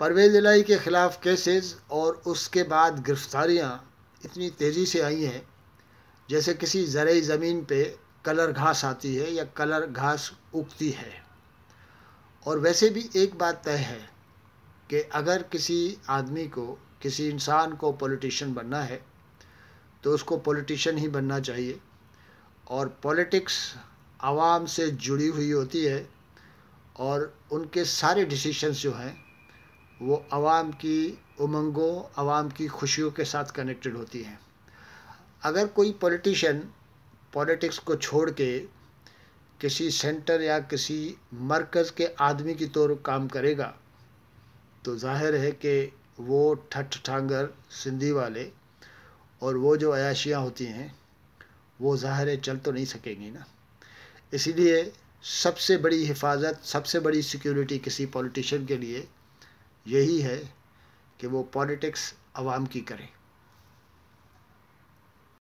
परवेज़ इलाई के ख़िलाफ़ केसेस और उसके बाद गिरफ्तारियाँ इतनी तेज़ी से आई हैं जैसे किसी जरिए ज़मीन पे कलर घास आती है या कलर घास उगती है और वैसे भी एक बात तय है कि अगर किसी आदमी को किसी इंसान को पॉलिटिशियन बनना है तो उसको पॉलिटिशियन ही बनना चाहिए और पॉलिटिक्स आवाम से जुड़ी हुई होती है और उनके सारे डिसीशंस जो हैं वो आवाम की उमंगों आवाम की खुशियों के साथ कनेक्टेड होती हैं अगर कोई पॉलिटिशियन पॉलिटिक्स को छोड़ के किसी सेंटर या किसी मरकज़ के आदमी की तौर काम करेगा तो जाहिर है कि वो ठट ठांगर सिंधी वाले और वो जो अयाशियाँ होती हैं वो ज़ाहिर है चल तो नहीं सकेंगी ना इसीलिए सबसे बड़ी हिफाजत सबसे बड़ी सिक्योरिटी किसी पॉलिटिशियन के लिए यही है कि वो पॉलिटिक्स आवाम की करें